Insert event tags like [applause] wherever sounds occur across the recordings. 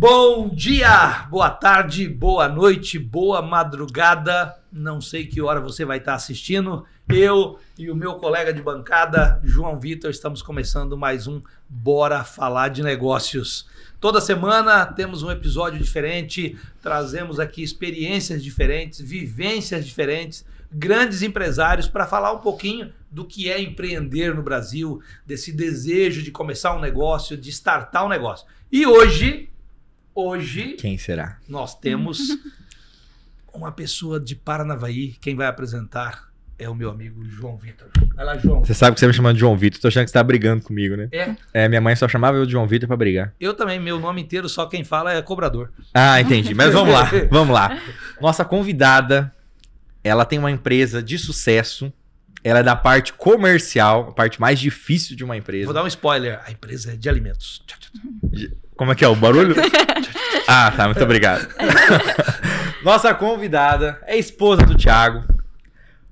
Bom dia, boa tarde, boa noite, boa madrugada. Não sei que hora você vai estar assistindo. Eu e o meu colega de bancada, João Vitor, estamos começando mais um Bora Falar de Negócios. Toda semana temos um episódio diferente, trazemos aqui experiências diferentes, vivências diferentes, grandes empresários para falar um pouquinho do que é empreender no Brasil, desse desejo de começar um negócio, de startar um negócio. E hoje Hoje. Quem será? Nós temos [laughs] uma pessoa de Paranavaí. Quem vai apresentar é o meu amigo João Vitor. Vai lá, João. Você sabe que você me chama de João Vitor. Tô achando que você tá brigando comigo, né? É. É, minha mãe só chamava eu de João Vitor para brigar. Eu também. Meu nome inteiro, só quem fala é cobrador. Ah, entendi. Mas vamos lá. [laughs] Vamos lá. Nossa convidada, ela tem uma empresa de sucesso ela é da parte comercial, a parte mais difícil de uma empresa. Vou dar um spoiler. A empresa é de alimentos. Como é que é o barulho? [laughs] ah, tá. Muito obrigado. [laughs] Nossa convidada é esposa do Thiago.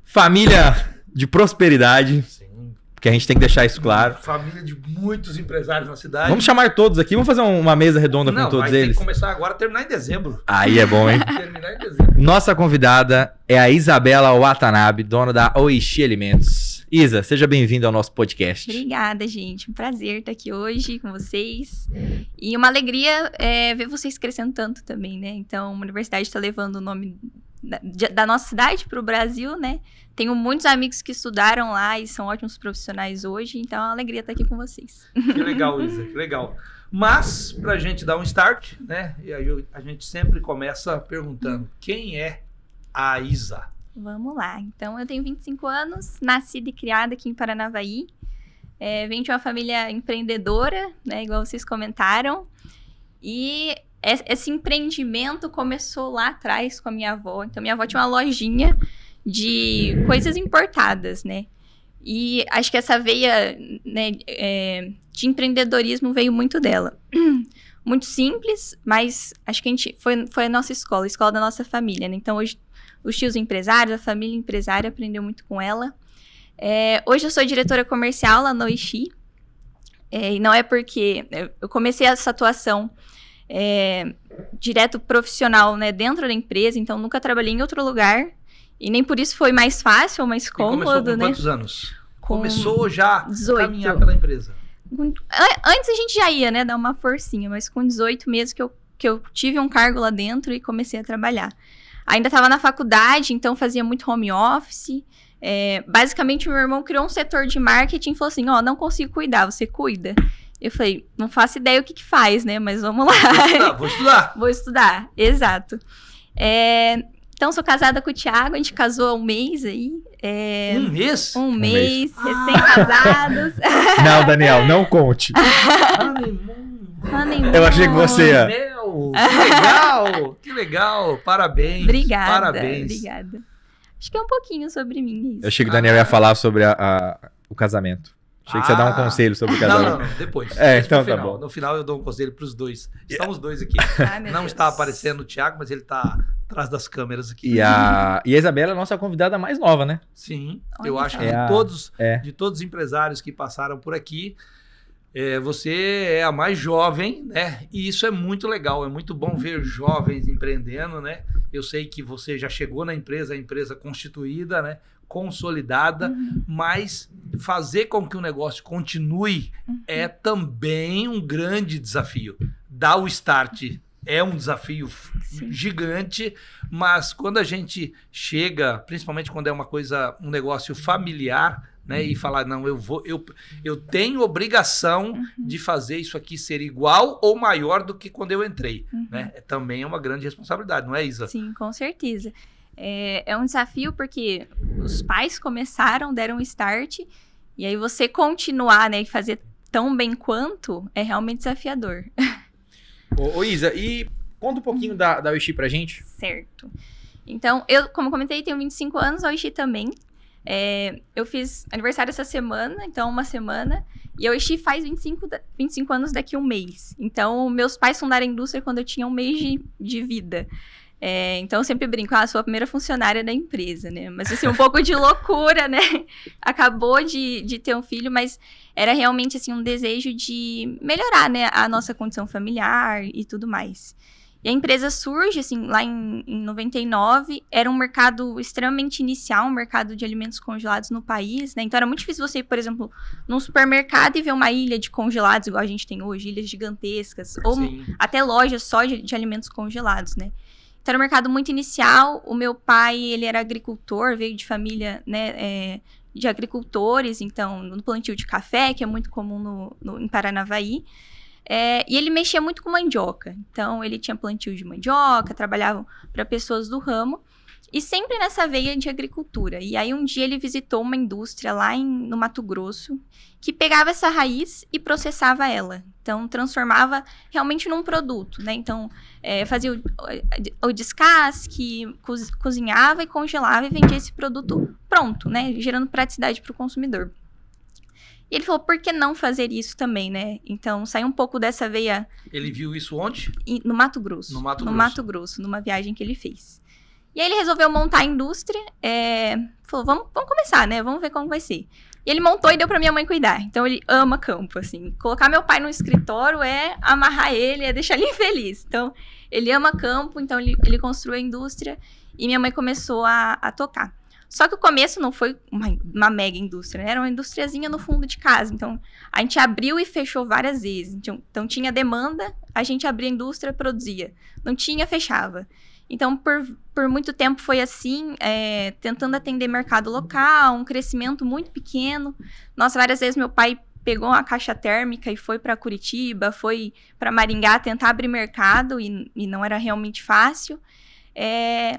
Família de prosperidade. Porque a gente tem que deixar isso claro. Família de muitos empresários na cidade. Vamos chamar todos aqui, vamos fazer uma mesa redonda Não, com todos eles. Tem que começar agora, terminar em dezembro. Aí é bom, hein? [laughs] terminar em dezembro. Nossa convidada é a Isabela Watanabe, dona da Oishi Alimentos. Isa, seja bem-vinda ao nosso podcast. Obrigada, gente. Um prazer estar aqui hoje com vocês. E uma alegria é, ver vocês crescendo tanto também, né? Então, a universidade está levando o nome da, nossa cidade para o Brasil, né? Tenho muitos amigos que estudaram lá e são ótimos profissionais hoje, então é uma alegria estar aqui com vocês. Que legal, Isa, que legal. Mas, para a gente dar um start, né? E aí a gente sempre começa perguntando: quem é a Isa? Vamos lá. Então, eu tenho 25 anos, nascida e criada aqui em Paranavaí. É, venho de uma família empreendedora, né? Igual vocês comentaram. E esse empreendimento começou lá atrás com a minha avó. Então, minha avó tinha uma lojinha de coisas importadas, né? E acho que essa veia né, é, de empreendedorismo veio muito dela. [clears throat] Muito simples, mas acho que a gente foi, foi a nossa escola, a escola da nossa família, né? Então, hoje, os tios empresários, a família empresária aprendeu muito com ela. É, hoje eu sou diretora comercial lá no Ixi. É, e não é porque eu comecei essa atuação é, direto profissional, né, dentro da empresa, então nunca trabalhei em outro lugar. E nem por isso foi mais fácil, mais cômodo, começou com né? quantos anos? Com começou já 18. a caminhar pela empresa. Hum, antes a gente já ia, né, dar uma forcinha, mas com 18 meses que eu, que eu tive um cargo lá dentro e comecei a trabalhar. Ainda estava na faculdade, então fazia muito home office. É, basicamente, meu irmão criou um setor de marketing e falou assim: Ó, oh, não consigo cuidar, você cuida. Eu falei, não faço ideia o que, que faz, né? Mas vamos lá. Vou estudar. Vou estudar, [laughs] vou estudar exato. É, então, sou casada com o Thiago, a gente casou há um mês aí. É, um mês? Um, um mês, mês. Ah. recém-casados. Ah. [laughs] não, Daniel, não conte. Eu achei que você ia. Meu, que legal, que legal, parabéns. Obrigada, parabéns. obrigada. Acho que é um pouquinho sobre mim isso. Eu achei que o Daniel ah. ia falar sobre a, a, o casamento. Achei ah. que você ia dar um ah. conselho sobre o casal. Não, não, não. Depois. É, então tá bom. No final eu dou um conselho para os dois. Estão os dois aqui. [laughs] Ai, não Deus. está aparecendo o Thiago, mas ele está atrás das câmeras aqui. E a, e a Isabela é a nossa convidada mais nova, né? Sim. Olha eu acho que é de, todos, é. de todos os empresários que passaram por aqui, é, você é a mais jovem, né? E isso é muito legal. É muito bom ver jovens empreendendo, né? Eu sei que você já chegou na empresa, a empresa constituída, né? consolidada, uhum. mas fazer com que o negócio continue uhum. é também um grande desafio. Dar o start é um desafio Sim. gigante, mas quando a gente chega, principalmente quando é uma coisa, um negócio familiar, né, e uhum. falar não, eu vou, eu, eu tenho obrigação uhum. de fazer isso aqui ser igual ou maior do que quando eu entrei, uhum. né? É também é uma grande responsabilidade, não é Isa? Sim, com certeza. É, é um desafio porque os pais começaram, deram um start, e aí você continuar, né, e fazer tão bem quanto é realmente desafiador. Ô, ô Isa, e conta um pouquinho hum. da, da Oishi pra gente. Certo. Então, eu, como comentei, tenho 25 anos, a Oishi também. É, eu fiz aniversário essa semana, então uma semana. E a Oishi faz 25, 25 anos daqui a um mês. Então, meus pais fundaram a indústria quando eu tinha um mês de, de vida. É, então, eu sempre brinco, ah, sou a primeira funcionária da empresa, né? Mas, assim, um pouco de loucura, né? [laughs] Acabou de, de ter um filho, mas era realmente, assim, um desejo de melhorar, né? A nossa condição familiar e tudo mais. E a empresa surge, assim, lá em, em 99, era um mercado extremamente inicial, um mercado de alimentos congelados no país, né? Então, era muito difícil você ir, por exemplo, num supermercado e ver uma ilha de congelados, igual a gente tem hoje, ilhas gigantescas, ou até lojas só de, de alimentos congelados, né? Tá no mercado muito inicial. O meu pai, ele era agricultor, veio de família, né, é, de agricultores, então, no plantio de café, que é muito comum no, no em Paranavaí. É, e ele mexia muito com mandioca. Então, ele tinha plantio de mandioca, trabalhava para pessoas do ramo. E sempre nessa veia de agricultura. E aí um dia ele visitou uma indústria lá em, no Mato Grosso que pegava essa raiz e processava ela. Então transformava realmente num produto, né? Então é, fazia o, o, o descasque, cozinhava e congelava e vendia esse produto pronto, né? Gerando praticidade para o consumidor. E ele falou, por que não fazer isso também, né? Então, sair um pouco dessa veia... Ele viu isso onde? No Mato Grosso. No Mato Grosso. No Mato Grosso, numa viagem que ele fez. E aí ele resolveu montar a indústria. É, falou, vamos, vamos começar, né? Vamos ver como vai ser. E ele montou e deu para minha mãe cuidar. Então ele ama campo, assim. Colocar meu pai no escritório é amarrar ele, é deixar ele infeliz. [laughs] Então ele ama campo, então ele, ele construiu a indústria e minha mãe começou a, a tocar. Só que o começo não foi uma, uma mega indústria, né? era uma indústriazinha no fundo de casa. Então a gente abriu e fechou várias vezes. Então, então tinha demanda, a gente abria a indústria, produzia. Não tinha, fechava. Então, por, por muito tempo foi assim, é, tentando atender mercado local, um crescimento muito pequeno. Nossa, várias vezes meu pai pegou uma caixa térmica e foi para Curitiba, foi para Maringá tentar abrir mercado e, e não era realmente fácil. É,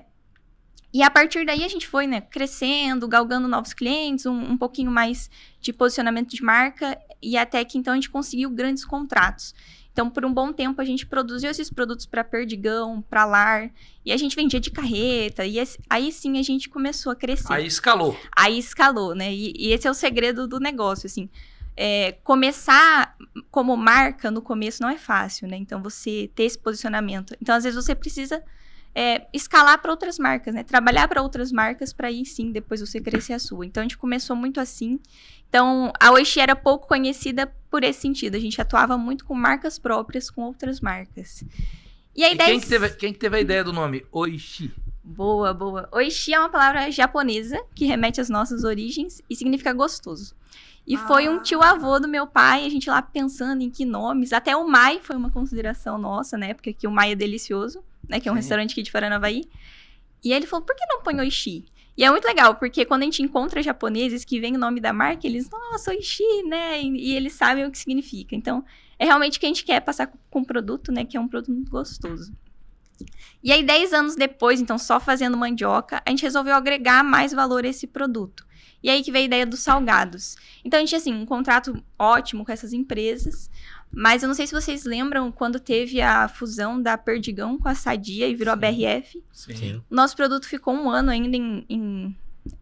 e a partir daí a gente foi né, crescendo, galgando novos clientes, um, um pouquinho mais de posicionamento de marca e até que então a gente conseguiu grandes contratos. Então, por um bom tempo, a gente produziu esses produtos para Perdigão, para Lar, e a gente vendia de carreta, e esse, aí sim a gente começou a crescer. Aí escalou. Aí escalou, né? E, e esse é o segredo do negócio, assim. É, começar como marca no começo não é fácil, né? Então, você ter esse posicionamento. Então, às vezes, você precisa é, escalar para outras marcas, né? Trabalhar para outras marcas para aí sim depois você crescer a sua. Então a gente começou muito assim então, a Oishi era pouco conhecida por esse sentido. A gente atuava muito com marcas próprias, com outras marcas. E a ideia... E quem, que teve, quem que teve a ideia do nome? Oishi? Boa, boa. Oishi é uma palavra japonesa que remete às nossas origens e significa gostoso. E ah. foi um ah. tio avô do meu pai, a gente lá pensando em que nomes. Até o Mai foi uma consideração nossa na né? época, que o Mai é delicioso, né? Que é um Sim. restaurante aqui de Paranavaí. E aí ele falou: por que não põe Oishi? E é muito legal, porque quando a gente encontra japoneses que vêem o nome da marca, eles, nossa, Oishi, né? E, e, eles sabem o que significa. Então, é realmente o que a gente quer passar com o produto, né? Que é um produto gostoso. E aí, 10 anos depois, então, só fazendo mandioca, a gente resolveu agregar mais valor a esse produto. E aí que veio a ideia dos salgados. Então, a gente tinha, assim, um contrato ótimo com essas empresas, mas eu não sei se vocês lembram quando teve a fusão da Perdigão com a Sadia e virou Sim. a BRF. Sim. O nosso produto ficou um ano ainda em, em,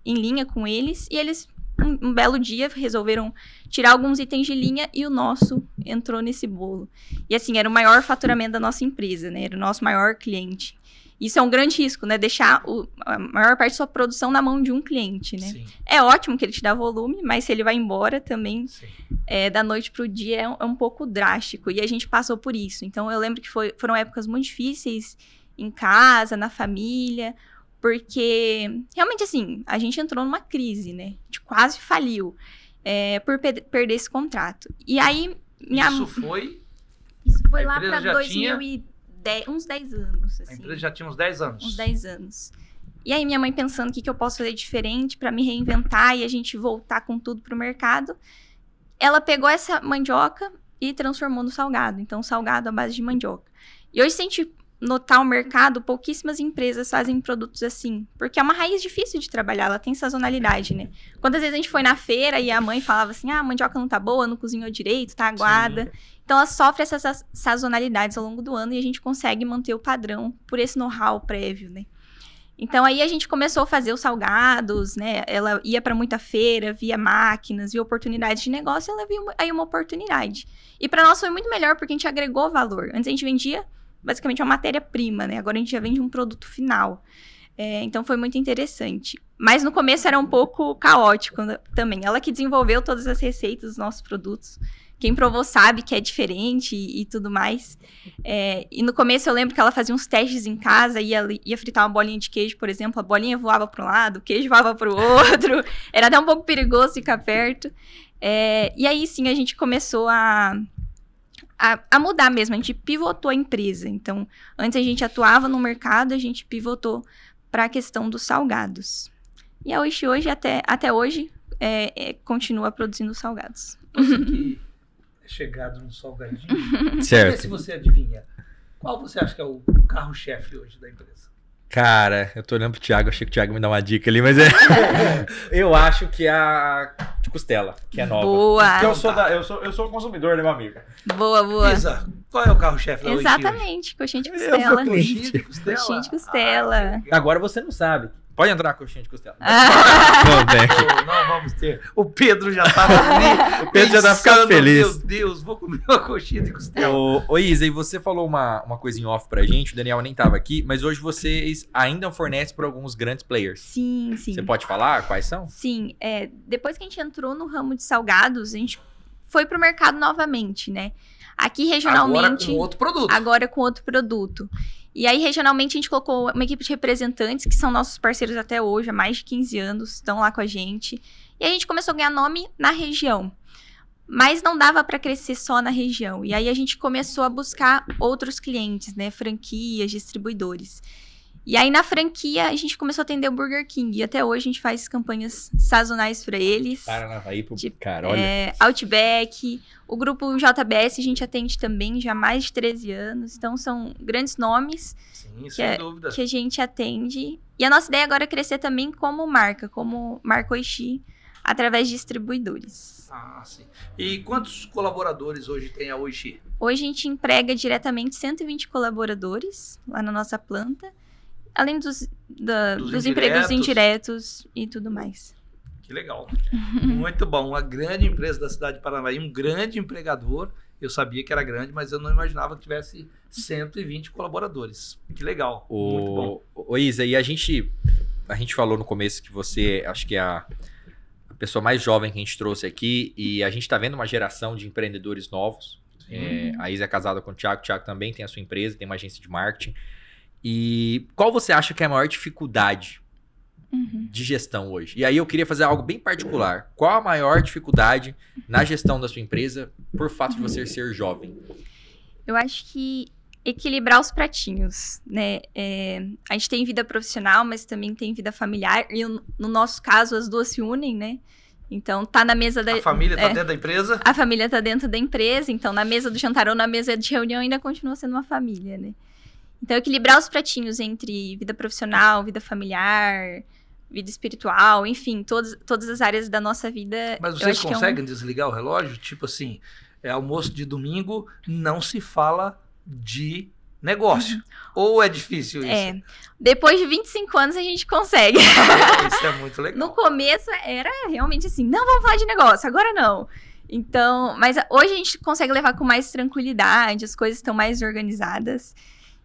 em linha com eles e eles um, um, belo dia resolveram tirar alguns itens de linha e o nosso entrou nesse bolo. E assim, era o maior faturamento da nossa empresa, né? Era o nosso maior cliente. Isso é um grande risco, né? Deixar o, a maior parte da sua produção na mão de um cliente, né? Sim. É ótimo que ele te dá volume, mas se ele vai embora também, é, da noite para o dia, é um, é um, pouco drástico. E a gente passou por isso. Então, eu lembro que foi, foram épocas muito difíceis em casa, na família, porque realmente, assim, a gente entrou numa crise, né? A gente quase faliu é, por perder esse contrato. E aí... Minha... Isso foi... Isso foi lá para 2000 tinha... e dez, uns 10 anos. Assim. A empresa já tinha uns 10 anos? Uns 10 anos. E aí minha mãe pensando o que, que eu posso fazer diferente para me reinventar e a gente voltar com tudo pro mercado. Ela pegou essa mandioca e transformou no salgado. Então, salgado à base de mandioca. E hoje, se a gente notar o mercado, pouquíssimas empresas fazem produtos assim. Porque é uma raiz difícil de trabalhar, ela tem sazonalidade, né? Quantas vezes a gente foi na feira e a mãe falava assim, ah, a mandioca não tá boa, não cozinhou direito, tá aguada. Sim. Então ela sofre essas sazonalidades ao longo do ano e a gente consegue manter o padrão por esse know-how prévio, né? Então aí a gente começou a fazer os salgados, né? Ela ia para muita feira, via máquinas, via oportunidades de negócio, ela viu aí uma oportunidade. E para nós foi muito melhor porque a gente agregou valor. Antes a gente vendia basicamente uma matéria-prima, né? Agora a gente já vende um produto final. É, então foi muito interessante. Mas no começo era um pouco caótico né? também. Ela que desenvolveu todas as receitas dos nossos produtos quem provou sabe que é diferente e, e tudo mais. É, e no começo eu lembro que ela fazia uns testes em casa, ia, ia fritar uma bolinha de queijo, por exemplo, a bolinha voava para um lado, o queijo voava para o [laughs] outro, era até um pouco perigoso ficar perto. É, e aí sim a gente começou a, a, a, mudar mesmo, a gente pivotou a empresa. Então, antes a gente atuava no mercado, a gente pivotou para a questão dos salgados. E a Oishi hoje, até, até hoje, é, é continua produzindo salgados chegado no salgadinho. [laughs] Certo. se você adivinha. Qual você acha que é o carro-chefe hoje da empresa? Cara, eu tô olhando pro Thiago, achei que o Thiago me dá uma dica ali, mas é. [laughs] eu acho que é a de costela, que é nova. Boa! Porque eu sou, da, eu sou, eu sou consumidor, né, meu amigo? Boa, boa. Isa, qual é o carro-chefe da Exatamente, coxinha de costela. Eu, coxinha de costela. Coxinha de costela. Ah, Agora você não sabe. Pode entrar, a coxinha de costela. [laughs] não, Beck. não vamos ter. O Pedro já tava [laughs] ali. o Pedro já tá ficando feliz. Meu Deus, vou comer uma coxinha de costela. Ô, Isa, e você falou uma, uma coisa em off pra gente, o Daniel nem tava aqui, mas hoje vocês ainda fornecem para alguns grandes players. Sim, sim. Você pode falar quais são? Sim, é, depois que a gente entrou no ramo de salgados, a gente foi pro mercado novamente, né? Aqui regionalmente. Agora com outro produto. Agora com outro produto. E aí, regionalmente, a gente colocou uma equipe de representantes, que são nossos parceiros até hoje, há mais de 15 anos, estão lá com a gente. E a gente começou a ganhar nome na região. Mas não dava para crescer só na região. E aí a gente começou a buscar outros clientes, né? Franquias, distribuidores. E aí na franquia a gente começou a atender o Burger King e até hoje a gente faz campanhas sazonais para eles. Paranavaí pro de, cara, olha. É, Outback, o grupo JBS a gente atende também já há mais de 13 anos, então são grandes nomes Sim, que, é, dúvida. que, a gente atende. E a nossa ideia agora é crescer também como marca, como marca Oishi. através de distribuidores. Ah, sim. E quantos colaboradores hoje tem a Oishi? Hoje a gente emprega diretamente 120 colaboradores lá na nossa planta. Além dos, da, dos, dos indiretos. empregos indiretos e tudo mais. Que legal. Muito bom. Uma grande empresa da cidade de e um grande empregador. Eu sabia que era grande, mas eu não imaginava que tivesse 120 colaboradores. Que legal. O... Muito bom. Ô, Isa, e a gente, a gente falou no começo que você, acho que é a, a pessoa mais jovem que a gente trouxe aqui, e a gente está vendo uma geração de empreendedores novos. É, a Isa é casada com o Thiago, o Thiago também tem a sua empresa, tem uma agência de marketing. E qual você acha que é a maior dificuldade uhum. de gestão hoje? E aí eu queria fazer algo bem particular. Qual a maior dificuldade na gestão da sua empresa por fato de você ser jovem? Eu acho que equilibrar os pratinhos, né? É, a gente tem vida profissional, mas também tem vida familiar. E no nosso caso, as duas se unem, né? Então, tá na mesa da... A família tá é, dentro da empresa? A família tá dentro da empresa. Então, na mesa do jantar ou na mesa de reunião ainda continua sendo uma família, né? Então, equilibrar os pratinhos entre vida profissional, vida familiar, vida espiritual, enfim, todas, todas as áreas da nossa vida. Mas vocês conseguem é um... desligar o relógio? Tipo assim, é almoço de domingo, não se fala de negócio. [laughs] Ou é difícil é. isso? É. Depois de 25 anos a gente consegue. [laughs] isso é muito legal. no começo era realmente assim, não vamos falar de negócio, agora não. Então, mas hoje a gente consegue levar com mais tranquilidade, as coisas estão mais organizadas.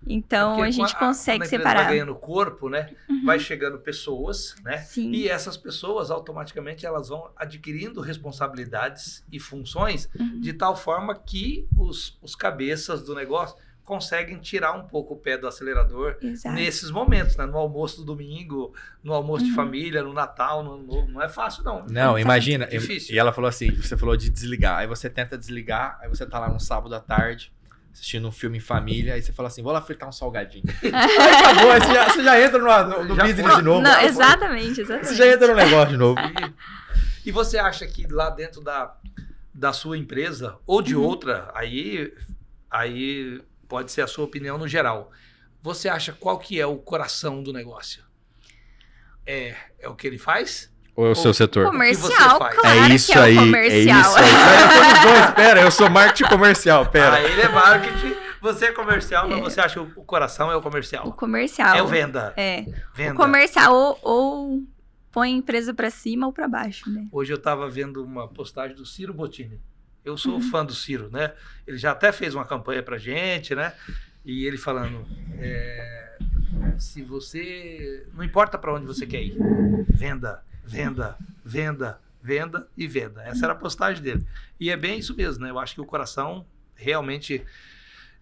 Então Porque a gente a, consegue a separar. Vai ganhando corpo, né? Uhum. Vai chegando pessoas, né? Sim. E essas pessoas automaticamente elas vão adquirindo responsabilidades e funções uhum. de tal forma que os, os cabeças do negócio conseguem tirar um pouco o pé do acelerador Exato. nesses momentos, né? No almoço do domingo, no almoço uhum. de família, no Natal, no Não é fácil, não. Não, é imagina. Difícil. E ela falou assim: você falou de desligar. Aí você tenta desligar, aí você tá lá no sábado à tarde assistindo um filme em família, aí você fala assim, vou lá fritar um salgadinho. [laughs] aí acabou, aí você já, você já entra no, no já business foi. de novo. Não, exatamente, exatamente. Você já entra no negócio de novo. E, [laughs] e você acha que lá dentro da, da sua empresa ou de uhum. outra, aí, aí pode ser a sua opinião no geral. Você acha qual que é o coração do negócio? É, é o que ele faz? Ou é o seu setor? Comercial, claro é isso é aí, comercial. É isso aí. eu tô dois, pera, eu sou marketing comercial, pera. Ah, ele é marketing, você é comercial, mas você acha que o coração é o comercial. O comercial. É o venda. É. Venda. O comercial ou, ou põe a empresa para cima ou para baixo, né? Hoje eu tava vendo uma postagem do Ciro Bottini. Eu sou uhum. fã do Ciro, né? Ele já até fez uma campanha pra gente, né? E ele falando... É se você não importa para onde você quer ir, venda venda, venda, venda e venda. Essa era a postagem dele. E é bem isso mesmo, né? Eu acho que o coração realmente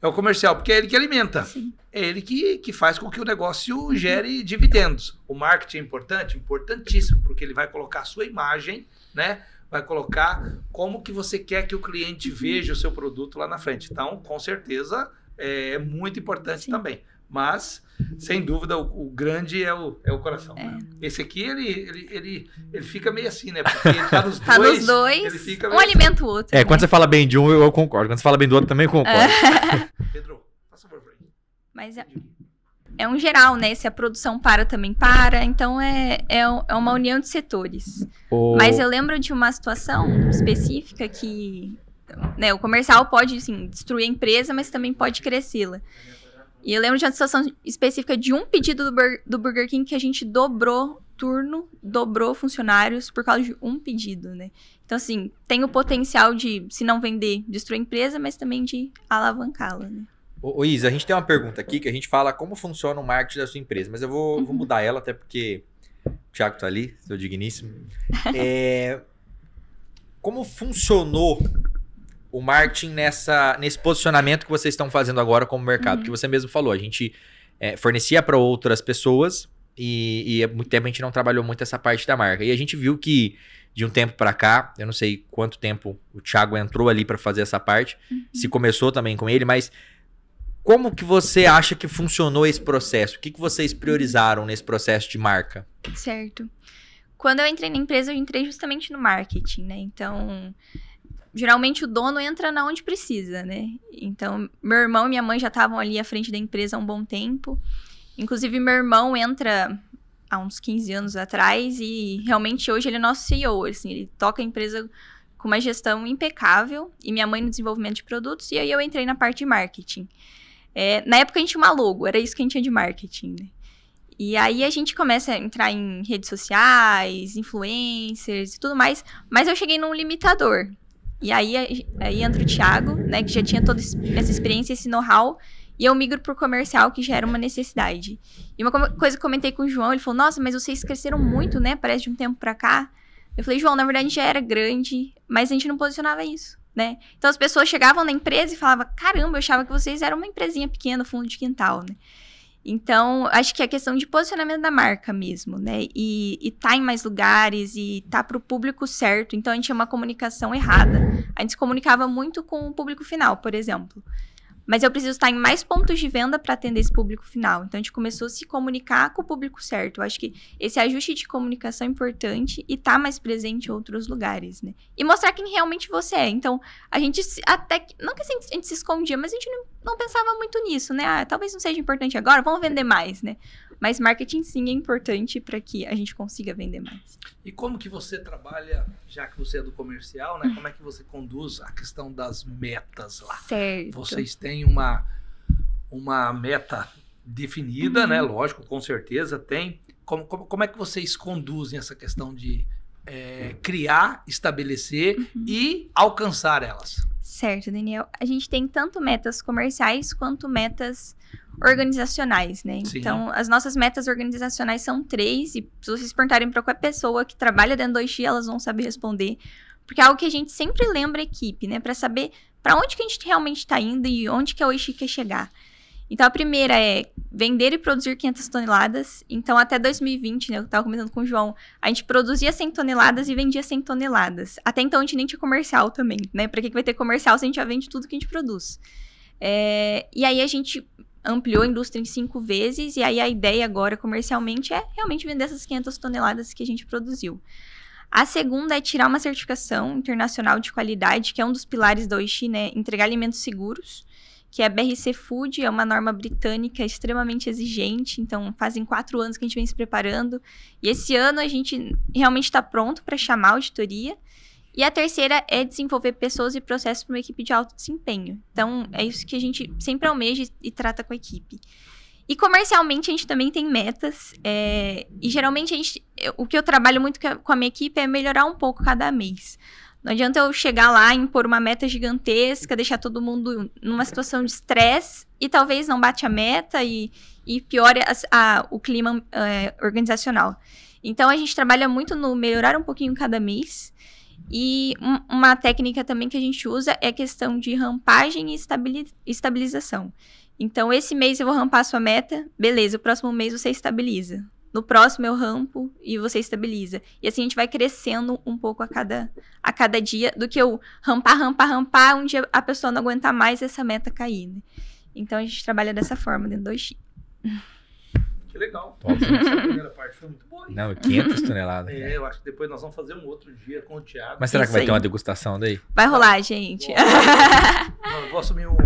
é o comercial, porque é ele que alimenta. É ele que, que faz com que o negócio gere dividendos. O marketing é importante, importantíssimo, porque ele vai colocar a sua imagem, né? Vai colocar como que você quer que o cliente veja o seu produto lá na frente. Então, com certeza, é, é muito importante Sim. também. Mas, sem dúvida, o, o grande é o, é o coração. É. Né? Esse aqui, ele, ele, ele, ele fica meio assim, né? Porque ele tá nos, [laughs] tá dois, nos dois. Ele fica um assim. alimenta o outro. É, né? quando você fala bem de um, eu, eu, concordo. Quando você fala bem do outro, também concordo. É. [laughs] Pedro, passa por aí. Mas é é um geral, né? Se a produção para, também para. Então é, é, é uma união de setores. Mas eu lembro de uma situação específica que né, o comercial pode assim, destruir a empresa, mas também pode crescê-la. E eu lembro de uma situação específica de um pedido do, Bur do Burger King que a gente dobrou turno, dobrou funcionários por causa de um pedido, né? Então, assim, tem o potencial de, se não vender, destruir a empresa, mas também de alavancá-la, né? Ô, ô Isa, a gente tem uma pergunta aqui que a gente fala como funciona o marketing da sua empresa, mas eu vou, uhum. vou mudar ela até porque o Thiago tá ali, seu digníssimo. [laughs] É, como funcionou o marketing nessa, nesse posicionamento que vocês estão fazendo agora como mercado? Uhum. Que você mesmo falou, a gente é, fornecia para outras pessoas e, e é muito tempo a gente não trabalhou muito essa parte da marca. E a gente viu que de um tempo para cá, eu não sei quanto tempo o Thiago entrou ali para fazer essa parte, uhum. se começou também com ele, mas como que você acha que funcionou esse processo? O que, que vocês uhum. priorizaram nesse processo de marca? Certo. Quando eu entrei na empresa, eu entrei justamente no marketing, né? Então, geralmente o dono entra na onde precisa, né? Então, meu irmão e minha mãe já estavam ali à frente da empresa há um bom tempo. Inclusive, meu irmão entra há uns 15 anos atrás e realmente hoje ele é nosso CEO, assim, ele toca a empresa com uma gestão impecável e minha mãe no desenvolvimento de produtos e aí eu entrei na parte de marketing. É, na época a gente tinha uma logo, era isso que a gente tinha de marketing, né? E aí a gente começa a entrar em redes sociais, influencers e tudo mais, mas eu cheguei num limitador. E aí, aí entra o Thiago, né, que já tinha toda essa experiência, esse know-how, e eu migro pro comercial, que já era uma necessidade. E uma coisa que eu comentei com o João, ele falou, nossa, mas vocês cresceram muito, né, parece de um tempo pra cá. Eu falei, João, na verdade a gente já era grande, mas a gente não posicionava isso, né? Então as pessoas chegavam na empresa e falavam, caramba, eu achava que vocês eram uma empresinha pequena, fundo de quintal, né? Então, acho que é questão de posicionamento da marca mesmo, né? E, e tá em mais lugares e tá pro público certo. Então, a gente tinha uma comunicação errada. A gente se comunicava muito com o público final, por exemplo mas eu preciso estar em mais pontos de venda para atender esse público final. Então a gente começou a se comunicar com o público certo. Eu acho que esse ajuste de comunicação é importante e tá mais presente em outros lugares, né? E mostrar quem realmente você é. Então a gente até não que a gente, se escondia, mas a gente não, não pensava muito nisso, né? Ah, talvez não seja importante agora, vamos vender mais, né? Mas marketing sim é importante para que a gente consiga vender mais. E como que você trabalha, já que você é do comercial, né? Como é que você conduz a questão das metas lá? Certo. Vocês têm uma, uma meta definida, né? uhum. né? Lógico, com certeza tem. Como, como, como é que vocês conduzem essa questão de é, criar, estabelecer uhum. e alcançar elas? Certo, Daniel. A gente tem tanto metas comerciais quanto metas organizacionais, né? Sim. Então, as nossas metas organizacionais são três, e se vocês perguntarem para qualquer pessoa que trabalha dentro do OIX, elas vão saber responder. Porque é algo que a gente sempre lembra a equipe, né? Para saber para onde que a gente realmente está indo e onde que a é OIX quer chegar. Então, a primeira é vender e produzir 500 toneladas. Então, até 2020, né, eu estava comentando com o João, a gente produzia 100 toneladas e vendia 100 toneladas. Até então, a gente nem tinha comercial também, né? Para que, que vai ter comercial se a gente já vende tudo que a gente produz? É, e aí, a gente ampliou a indústria em cinco vezes, e aí a ideia agora, comercialmente, é realmente vender essas 500 toneladas que a gente produziu. A segunda é tirar uma certificação internacional de qualidade, que é um dos pilares da OIX, né? Entregar alimentos seguros que é a BRC Food, é uma norma britânica extremamente exigente, então fazem quatro anos que a gente vem se preparando, e esse ano a gente realmente está pronto para chamar a auditoria. E a terceira é desenvolver pessoas e processos para uma equipe de alto desempenho. Então, é isso que a gente sempre almeja e trata com a equipe. E comercialmente a gente também tem metas. É, e geralmente a gente, o que eu trabalho muito com a minha equipe é melhorar um pouco cada mês. Não adianta eu chegar lá, impor uma meta gigantesca, deixar todo mundo numa situação de estresse e talvez não bate a meta e, e piore a, a, o clima é, organizacional. Então a gente trabalha muito no melhorar um pouquinho cada mês. E um, uma técnica também que a gente usa é a questão de rampagem e estabili estabilização. Então, esse mês eu vou rampar a sua meta, beleza, o próximo mês você estabiliza no próximo eu rampo e você estabiliza. E assim a gente vai crescendo um pouco a cada, a cada dia do que eu rampar, rampar, rampar, um dia a pessoa não aguentar mais essa meta cair, né? Então a gente trabalha dessa forma dentro do X. Que legal. Top. Essa primeira parte foi muito boa. Não, 500 toneladas. É, eu acho que depois nós vamos fazer um outro dia com o Thiago. Mas será Isso que vai aí. ter uma degustação daí? Vai rolar, gente. Vou, [laughs] vou assumir um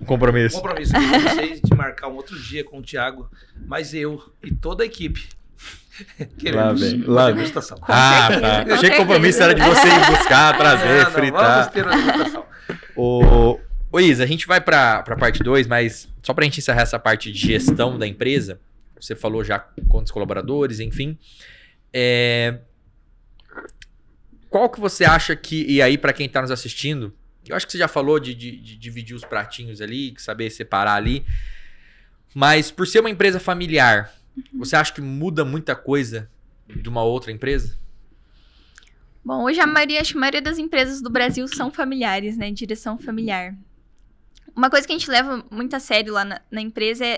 um compromisso. Um compromisso com vocês de marcar um outro dia com o Thiago, mas eu e toda a equipe [laughs] Queremos lá vem, lá vem. degustação. Ah, tá. achei que o compromisso era de você ir buscar, trazer, não, não, fritar. Vamos ter uma O, o Isa, a gente vai para a parte 2, mas só para a gente encerrar essa parte de gestão da empresa, você falou já quantos colaboradores, enfim. É, qual que você acha que, e aí para quem está nos assistindo, eu acho que você já falou de, de, de dividir os pratinhos ali, saber separar ali. Mas por ser uma empresa familiar, uhum. você acha que muda muita coisa de uma outra empresa? Bom, hoje a maioria, acho que a maioria das empresas do Brasil são familiares, né? Direção familiar. Uma coisa que a gente leva muito a sério lá na, na empresa é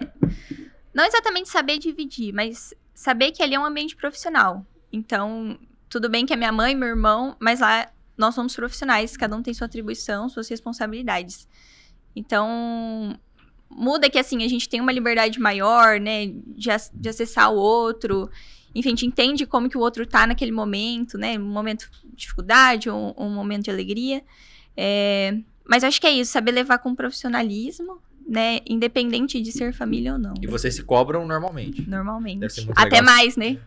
não exatamente saber dividir, mas saber que ali é um ambiente profissional. Então, tudo bem que é minha mãe, meu irmão, mas lá nós somos profissionais, cada um tem sua atribuição, suas responsabilidades. Então, muda que assim, a gente tem uma liberdade maior, né, de, de acessar o outro. Enfim, a gente entende como que o outro tá naquele momento, né? Um momento de dificuldade, um, um momento de alegria. É, mas acho que é isso, saber levar com profissionalismo, né? Independente de ser família ou não. E vocês se cobram normalmente. Normalmente. Até mais, né?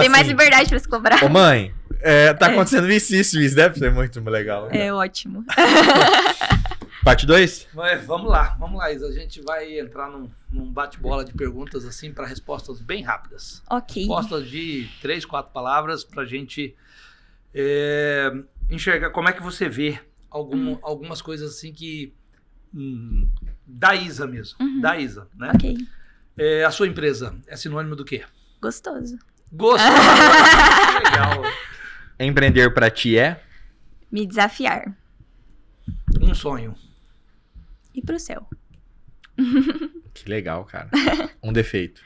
Tem mais [laughs] assim. liberdade para se cobrar. Ô, mãe, é, tá é. acontecendo é. isso, isso deve ser muito legal. Né? É ótimo. [laughs] Parte 2? Vamos lá, vamos lá, Isa. A gente vai entrar num, num bate-bola de perguntas assim para respostas bem rápidas. Ok. Respostas de três, quatro palavras para a gente é, enxergar como é que você vê algum, hum. algumas coisas assim que. Hum, da Isa mesmo. Uhum. Da Isa, né? Ok. É, a sua empresa é sinônimo do quê? Gostoso. Gostoso! [laughs] legal! Empreender para ti é? Me desafiar. Um sonho. E pro céu. [laughs] Que legal, cara. Um defeito.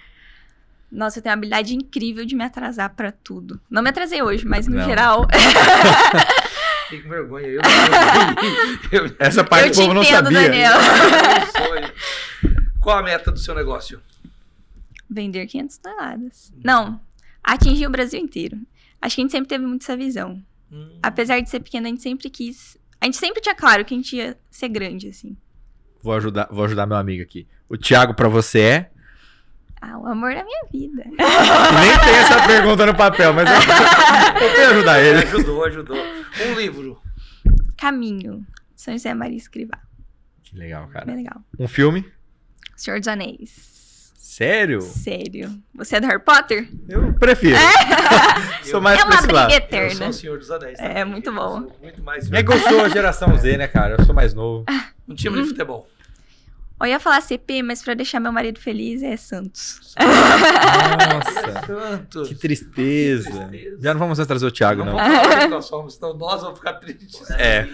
Nossa, eu tenho uma habilidade incrível de me atrasar para tudo. Não me atrasei hoje, mas no Não. geral. [laughs] Fiquei com vergonha. Eu, eu, [laughs] eu, Essa parte eu do povo não sabia. Daniel. Qual a meta do seu negócio? Vender 500 toneladas. Não, atingir o Brasil inteiro. Acho que a gente sempre teve muito essa visão. Hum. Apesar de ser pequena, a gente sempre quis. A gente sempre tinha claro que a gente ia ser grande, assim. Vou ajudar, vou ajudar meu amigo aqui. O Thiago, para você é? Ah, o amor da minha vida. [laughs] Nem tem essa pergunta no papel, mas eu, vou [laughs] ajudar ele. Ajudou, ajudou. Um livro. Caminho, São José Maria Escrivá. Que legal, cara. Bem legal. Um filme? Senhor dos Anéis. Sério? Sério. Você é do Harry Potter? Eu prefiro. É. [laughs] Sou mais é uma briga lado. eterna. Eu sou o Senhor dos Anéis. Tá? É, muito bom. Eu muito mais É que eu sou a geração Z, né, cara? Eu sou mais novo. Ah. Um time hum. de futebol. Uhum. Eu ia falar CP, mas para deixar meu marido feliz é Santos. Nossa, [laughs] Santos. Que tristeza. que tristeza. Já não vamos mais trazer o Thiago, não. não. nós somos, então nós vamos ficar tristes. É. [laughs] é.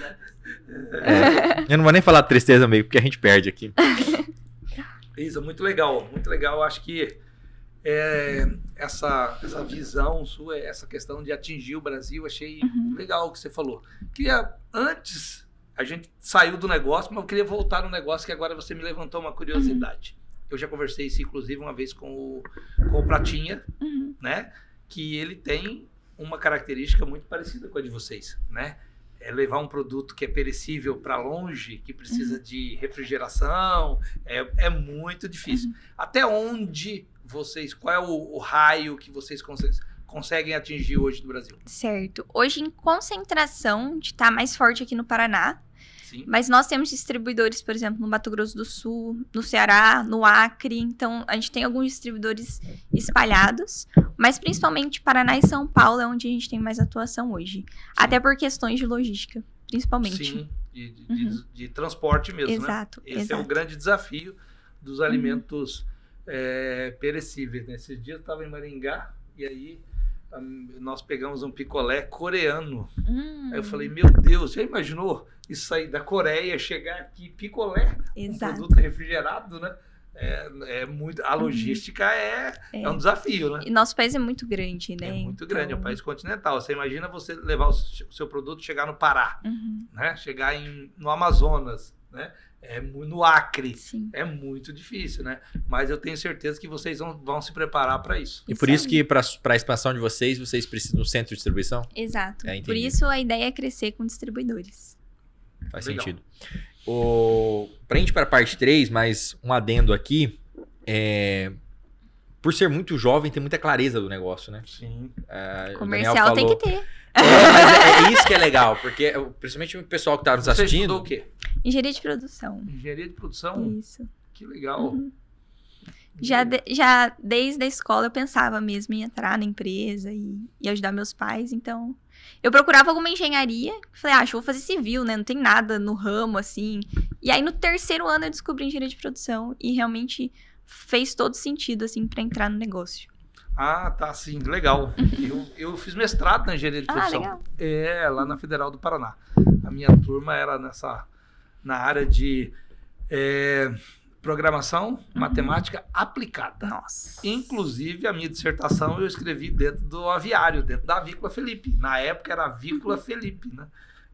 Eu não vou nem falar tristeza meio, porque a gente perde aqui. Isa, muito legal, muito legal. Acho que é, essa, essa visão sua, essa questão de atingir o Brasil, achei uhum. legal o que você falou. Queria, antes, a gente saiu do negócio, mas eu queria voltar no negócio que agora você me levantou uma curiosidade. Uhum. Eu já conversei isso, inclusive, uma vez com o, com o Pratinha, uhum. né? Que ele tem uma característica muito parecida com a de vocês, né? é levar um produto que é perecível para longe, que precisa uhum. de refrigeração, é, é muito difícil. Uhum. Até onde vocês, qual é o, o raio que vocês conseguem? conseguem atingir hoje no Brasil? Certo. Hoje, em concentração, de estar tá mais forte aqui no Paraná, Sim. Mas nós temos distribuidores, por exemplo, no Mato Grosso do Sul, no Ceará, no Acre. Então, a gente tem alguns distribuidores espalhados, mas principalmente Paraná e São Paulo é onde a gente tem mais atuação hoje. Sim. Até por questões de logística, principalmente. Sim, de, de, uhum. de, de transporte mesmo. Né? Exato. Né? Esse exato. é o grande desafio dos uhum. alimentos uhum. é, perecíveis. Nesses né? dias eu estava em Maringá e aí Hum, nós pegamos um picolé coreano. Hum. Aí eu falei, meu Deus, já imaginou isso aí da Coreia chegar aqui, picolé, Exato. um produto refrigerado, né? É, é muito, a uhum. logística hum. é, é, é. um desafio, né? E nosso país é muito grande, né? É muito então... grande, é um então país continental. Você imagina você levar o seu produto chegar no Pará, uhum. né? Chegar em, no Amazonas, né? é no Acre. Sim. É muito difícil, né? Mas eu tenho certeza que vocês vão, vão se preparar para isso. E por isso, isso que para a expansão de vocês, vocês precisam de um centro de distribuição? Exato. É, por isso a ideia é crescer com distribuidores. Faz Legal. sentido. O... gente para a parte 3, mas um adendo aqui. É... Por ser muito jovem, tem muita clareza do negócio, né? Sim. É, Comercial falou... tem que ter. É, mas é, é, isso que é legal, porque é, principalmente o pessoal que está nos assistindo. Você estudou o quê? Engenharia de produção. Engenharia de produção? Isso. Que legal. Uhum. Já, de, já desde a escola eu pensava mesmo em entrar na empresa e, e ajudar meus pais, então. Eu procurava alguma engenharia, falei, ah, acho que vou fazer civil, né? Não tem nada no ramo assim. E aí no terceiro ano eu descobri engenharia de produção e realmente fez todo sentido, assim, para entrar no negócio. Ah, tá, sim, legal. [laughs] eu, eu fiz mestrado na engenharia de ah, produção. Ah, legal. É, lá na Federal do Paraná. A minha turma era nessa na área de é, programação uhum. matemática aplicada. Nossa. Inclusive, a minha dissertação eu escrevi dentro do aviário, dentro da Avícola Felipe. Na época era Avícola uhum. Felipe, né?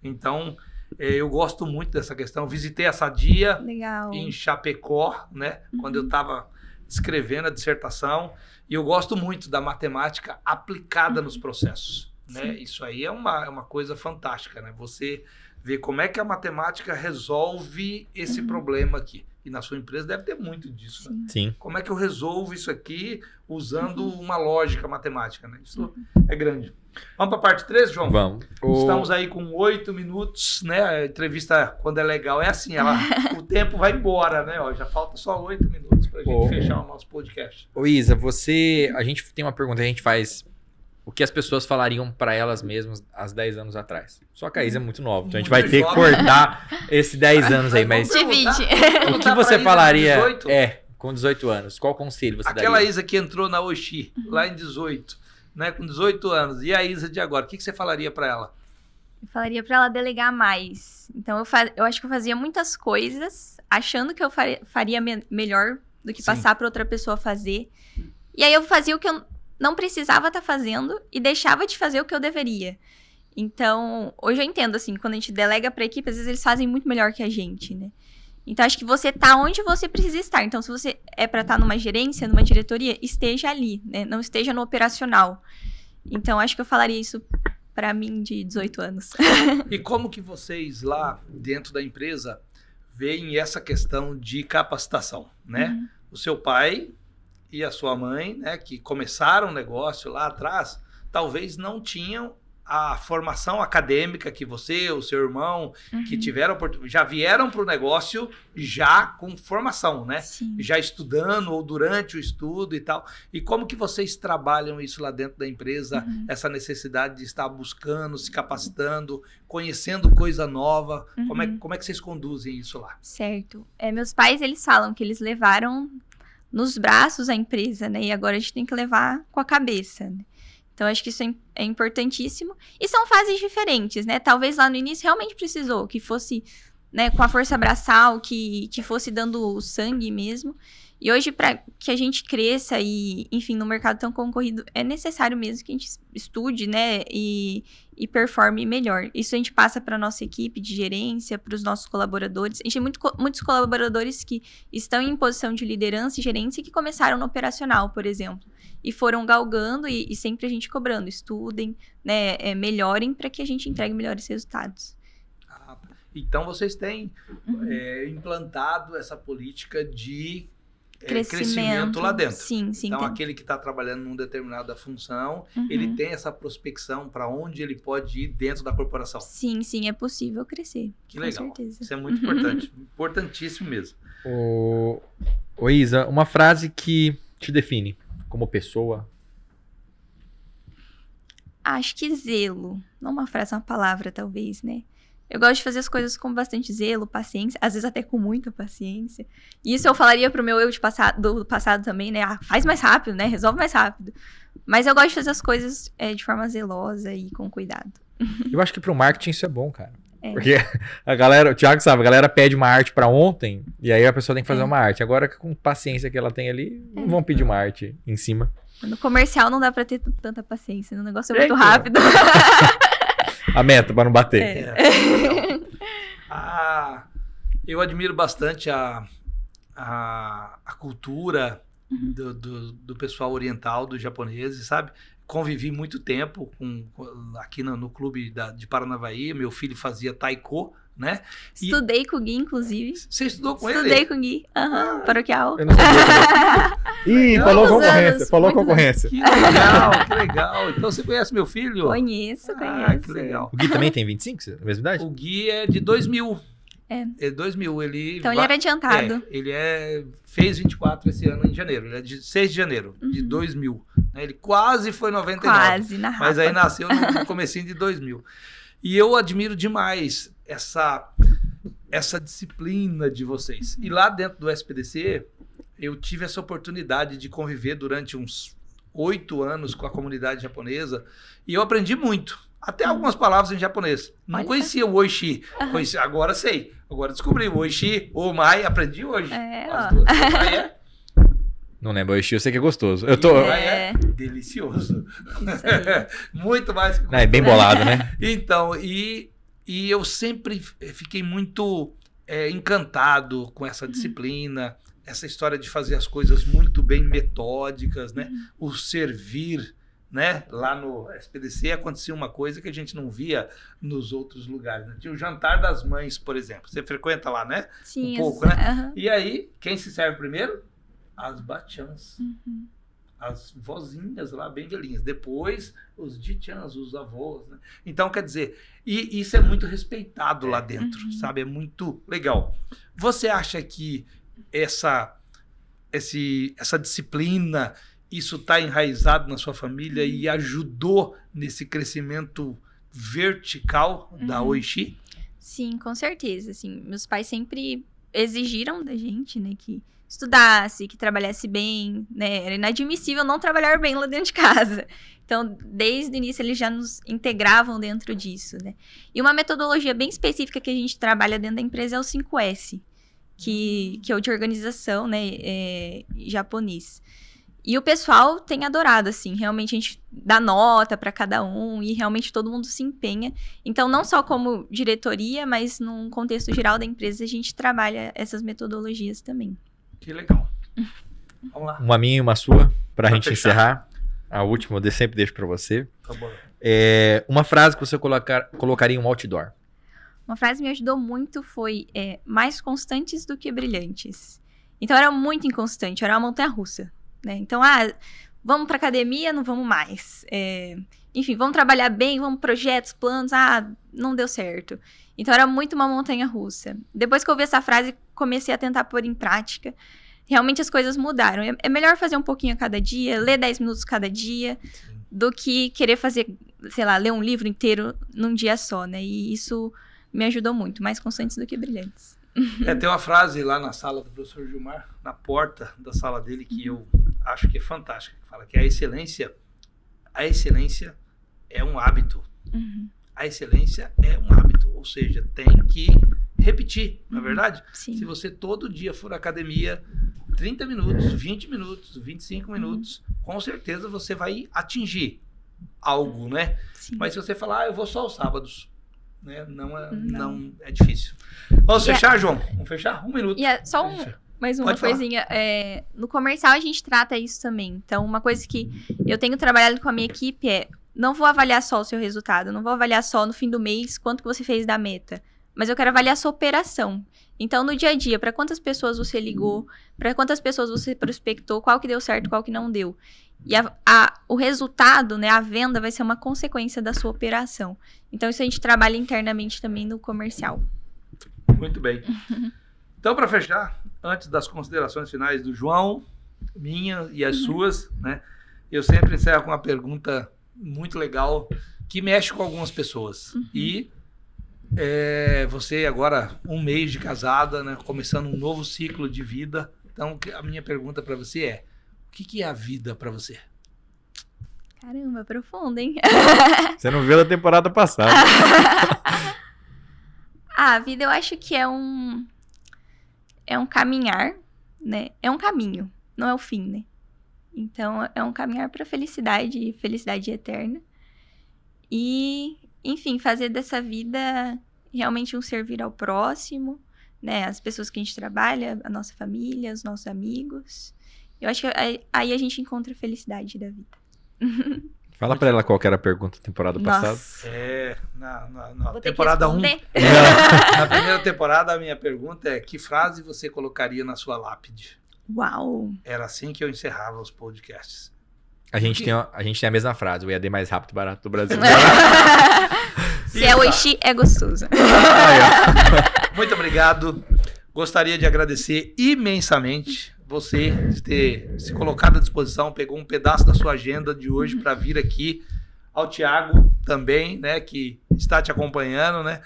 Então, é, eu gosto muito dessa questão. Visitei a Sadia Legal. em Chapecó, né? Uhum. Quando eu estava escrevendo a dissertação. E eu gosto muito da matemática aplicada uhum. nos processos. Né? Isso aí é uma, é uma coisa fantástica, né? Você ver como é que a matemática resolve esse uhum. problema aqui. E na sua empresa deve ter muito disso. Né? Sim. Né? Sim. Como é que eu resolvo isso aqui usando uhum. uma lógica matemática? Né? Isso uhum. é grande. Vamos para a parte 3, João? Vamos. Estamos aí com oito minutos, né? A entrevista, quando é legal, é assim, ela, [laughs] o tempo vai embora, né? Ó, já falta só oito minutos para a gente fechar o nosso podcast. Ô Isa, você... A gente tem uma pergunta que a gente faz o que as pessoas falariam para elas mesmas há 10 anos atrás. Só que a Isa é muito nova, então muito a gente vai ter que cortar esses [laughs] 10 anos aí. Mas de 20. o que você falaria com 18? é com 18 anos? Qual conselho você Aquela daria? Aquela Isa que entrou na Oxi lá em 18, né, com 18 anos, e a Isa de agora, o que, que você falaria para ela? Eu falaria para ela delegar mais. Então eu, faz, eu acho que eu fazia muitas coisas achando que eu faria, faria me melhor do que Sim. passar para outra pessoa fazer. E aí eu fazia o que eu não precisava estar tá fazendo e deixava de fazer o que eu deveria. Então, hoje eu entendo, assim, quando a gente delega para equipe, às vezes eles fazem muito melhor que a gente, né? Então, acho que você tá onde você precisa estar. Então, se você é para estar tá numa gerência, numa diretoria, esteja ali, né? Não esteja no operacional. Então, acho que eu falaria isso para mim de 18 anos. [laughs] e como que vocês lá dentro da empresa veem essa questão de capacitação, né? Uhum. O seu pai e a sua mãe, né, que começaram o negócio lá atrás, talvez não tinham a formação acadêmica que você, o seu irmão, uhum. que tiveram já vieram para o negócio já com formação, né? Sim. Já estudando ou durante o estudo e tal. E como que vocês trabalham isso lá dentro da empresa, uhum. essa necessidade de estar buscando, se capacitando, conhecendo coisa nova? Uhum. Como, é, uhum. como é que vocês conduzem isso lá? Certo. É, meus pais, eles falam que eles levaram nos braços a empresa, né? E agora a gente tem que levar com a cabeça. Né? Então, acho que isso é, é importantíssimo. E são fases diferentes, né? Talvez lá no início realmente precisou que fosse né, com a força abraçal que, que fosse dando sangue mesmo. E hoje, para que a gente cresça e, enfim, no mercado tão concorrido, é necessário mesmo que a gente estude, né, e, e performe melhor. Isso a gente passa para nossa equipe de gerência, para os nossos colaboradores. A gente tem muito, muitos colaboradores que estão em posição de liderança e gerência que começaram no operacional, por exemplo, e foram galgando e, e sempre a gente cobrando, estudem, né, é, melhorem para que a gente entregue melhores resultados. Ah, então vocês têm uhum. é, implantado essa política de é, crescimento, crescimento, lá dentro. Sim, sim. Então, aquele que está trabalhando numa determinada função, uhum. ele tem essa prospecção para onde ele pode ir dentro da corporação. Sim, sim, é possível crescer. Que legal. Certeza. Isso é muito uhum. importante. [laughs] importantíssimo mesmo. Ô, ô, Isa, uma frase que te define como pessoa? Acho que zelo. Não uma frase, uma palavra, talvez, né? Eu gosto de fazer as coisas com bastante zelo, paciência, às vezes até com muita paciência. E isso eu falaria pro meu eu de passado, do passado também, né? Ah, faz mais rápido, né? Resolve mais rápido. Mas eu gosto de fazer as coisas é, de forma zelosa e com cuidado. [laughs] Eu acho que pro marketing isso é bom, cara. É. Porque a galera, o Thiago sabe, a galera pede uma arte para ontem e aí a pessoa tem que fazer é. uma arte. Agora, com paciência que ela tem ali, é. não vão pedir uma arte em cima. No comercial não dá pra ter tanta paciência, no né? negócio é, é muito então. rápido. [laughs] a meta para não bater. É. é [laughs] eu admiro bastante a, a, a cultura uhum. do, do, do, pessoal oriental, dos japoneses, sabe? Convivi muito tempo com, com aqui no, no clube da, de Paranavaí. Meu filho fazia taiko né? E... Estudei com o Gui, inclusive. Você estudou com Estudei ele? Estudei com o Gui, aham, uhum, paroquial. Eu não né? [laughs] falou concorrência, anos, falou concorrência. Que legal, que legal. Então você conhece meu filho? Conheço, ah, conheço. que legal. O Gui também tem 25, mesma idade? O Gui é de 2000. É. É 2000, ele... Então ele era adiantado. É, ele é, fez 24 esse ano em janeiro, ele é de 6 de janeiro uhum. de 2000. Né? Ele quase foi 99. Quase, na Mas aí nasceu no comecinho de 2000. E eu admiro demais essa essa disciplina de vocês. E lá dentro do SPDC, eu tive essa oportunidade de conviver durante uns oito anos com a comunidade japonesa e eu aprendi muito. Até algumas palavras em japonês. Não Olha. conhecia o oishi. Uhum. agora sei. Agora descobri o oishi, o mai, aprendi hoje. É, as duas. O é Não lembro, oishi eu sei que é gostoso. Eu tô... É... é delicioso. [laughs] Muito mais que... é bem bolado, né? Então, e e eu sempre eh, fiquei muito é, encantado com essa uhum. disciplina, uhum. essa história de fazer as coisas muito bem metódicas, né? Uhum. O servir, né? Lá no SPDC acontecia uma coisa que a gente não via nos outros lugares. Né? Tinha o jantar das mães, por exemplo. Você frequenta lá, né? Sim. Um pouco, né? Uhum. E aí, quem se serve primeiro? As batiãs. Uhum as vozinhas lá bem velhinhas. Depois, os ditianos os avós. Né? Então, quer dizer, e isso é muito respeitado lá é. dentro, uhum. sabe? É muito legal. Você acha que essa, esse, essa disciplina, isso está enraizado na sua família uhum. e ajudou nesse crescimento vertical uhum. da Oishi? Sim, com certeza. Assim, meus pais sempre exigiram da gente, né, que estudasse, que trabalhasse bem, né? Era inadmissível não trabalhar bem lá dentro de casa. Então, desde o início, eles já nos integravam dentro disso, né? E uma metodologia bem específica que a gente trabalha dentro da empresa é o 5S, que, que é o de organização né, é, japonês. E o pessoal tem adorado, assim, realmente a gente dá nota para cada um e realmente todo mundo se empenha. Então, não só como diretoria, mas num contexto geral da empresa, a gente trabalha essas metodologias também. Que legal. [laughs] Vamos lá. Uma minha e uma sua, pra, a gente fechar. encerrar. A última eu sempre deixo pra você. Tá bom. É, uma frase que você colocar, colocaria em um outdoor. Uma frase que me ajudou muito foi é, mais constantes do que brilhantes. Então era muito inconstante, era uma montanha russa. Né? Então, ah, vamos pra academia, não vamos mais. É, enfim, vamos trabalhar bem, vamos projetos, planos, ah, não deu certo. Então era muito uma montanha russa. Depois que eu ouvi essa frase, comecei a tentar pôr em prática, realmente as coisas mudaram. É, é melhor fazer um pouquinho a cada dia, ler 10 minutos cada dia, do que querer fazer, sei lá, ler um livro inteiro num dia só, né? E isso me ajudou muito, mais constantes do que brilhantes. É, [laughs] tem uma frase lá na sala do professor Gilmar, na porta da sala dele, que eu acho que é fantástica, que fala que a excelência, a excelência é um hábito. Uhum. A excelência é um hábito, ou seja, tem que repetir, na é uhum. verdade? Sim. Se você todo dia for à academia, 30 minutos, 20 minutos, 25 uhum. minutos, com certeza você vai atingir algo, né? Sim. Mas se você falar, ah, eu vou só aos sábados, né? Não é, não. não é difícil. Vamos e fechar, é... João? Vamos fechar? Um minuto. E é só um, mais uma Pode coisinha. É, no comercial a gente trata isso também. Então, uma coisa que eu tenho trabalhado com a minha equipe é não vou avaliar só o seu resultado, não vou avaliar só no fim do mês quanto que você fez da meta mas eu quero avaliar sua operação. Então, no dia a dia, para quantas pessoas você ligou, para quantas pessoas você prospectou, qual que deu certo, qual que não deu. E a, a, o resultado, né, a venda, vai ser uma consequência da sua operação. Então, isso a gente trabalha internamente também no comercial. Muito bem. [laughs] então, para fechar, antes das considerações finais do João, minha e as uhum. suas, né, eu sempre encerro com uma pergunta muito legal que mexe com algumas pessoas. Uhum. E é, você agora um mês de casada, né? Começando um novo ciclo de vida. Então a minha pergunta para você é: o que, que é a vida para você? Caramba, profunda, hein? [laughs] Você não viu da temporada passada. [laughs] ah, a vida eu acho que é um é um caminhar, né? É um caminho, não é o fim, né? Então é um caminhar para felicidade, felicidade eterna. E enfim, fazer dessa vida realmente um servir ao próximo, né? As pessoas que a gente trabalha, a nossa família, os nossos amigos. Eu acho que aí a gente encontra a felicidade da vida. [laughs] Fala para ela qual era a pergunta da temporada Nossa. passada. É, na, na, na temporada 1. Um, [laughs] [laughs] na primeira temporada, a minha pergunta é: que frase você colocaria na sua lápide? Uau! Era assim que eu encerrava os podcasts. A gente, tem a, gente tem a mesma frase, o EAD mais rápido e barato do Brasil. [laughs] Se é Oishi, é gostoso. [laughs] Muito obrigado. Gostaria de agradecer imensamente você de ter se colocado à disposição, pegou um pedaço da sua agenda de hoje para vir aqui. Ao Tiago também, né, que está te acompanhando, né?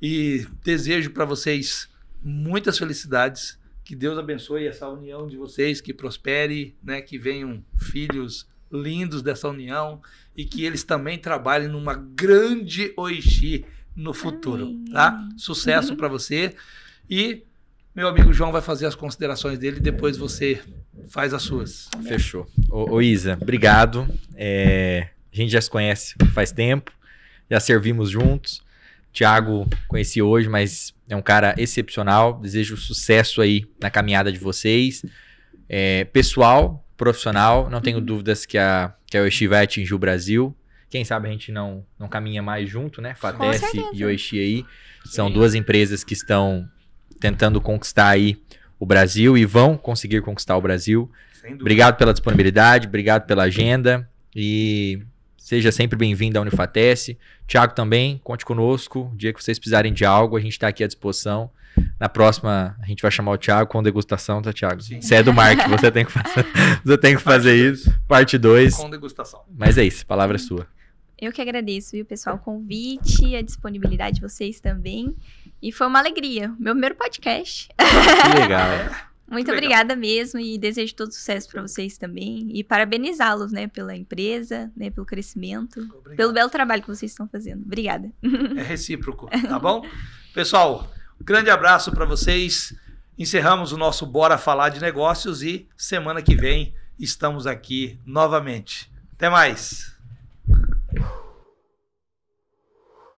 E desejo para vocês muitas felicidades. Que Deus abençoe essa união de vocês, que prospere, né? Que venham filhos lindos dessa união e que eles também trabalhem numa grande Oixi no futuro, Ai. tá? Sucesso para você. E meu amigo João vai fazer as considerações dele depois você faz as suas. Fechou. Ô, ô Isa, obrigado. É, a gente já se conhece faz tempo, já servimos juntos. Tiago conheci hoje, mas é um cara excepcional. Desejo sucesso aí na caminhada de vocês. É, pessoal, profissional. Não tenho uhum. dúvidas que a, que a Oishi vai atingir o Brasil. Quem sabe a gente não, não caminha mais junto, né? Fates e Oishi aí. São Sim. duas empresas que estão tentando conquistar aí o Brasil e vão conseguir conquistar o Brasil. Obrigado pela disponibilidade, obrigado pela agenda e seja sempre bem-vindo à Unifatesse. Tiago também, conte conosco. O dia que vocês precisarem de algo, a gente está aqui à disposição. Na próxima, a gente vai chamar o Thiago com degustação, tá, Thiago? Sim. Você é do marketing, você tem que fazer, [laughs] você tem que fazer Parte isso. Dois. Parte 2. Com degustação. Mas é isso, palavra é sua. Eu que agradeço, viu, pessoal, o convite, a disponibilidade de vocês também. E foi uma alegria. Meu primeiro podcast. Que legal. [laughs] Muito que obrigada legal. mesmo e desejo todo sucesso para vocês também e parabenizá-los, né, pela empresa, né, pelo crescimento, Obrigado. pelo belo trabalho que vocês estão fazendo. Obrigada. É recíproco, tá bom? [laughs] Pessoal, Grande abraço para vocês. Encerramos o nosso Bora Falar de Negócios e semana que vem estamos aqui novamente. Até mais!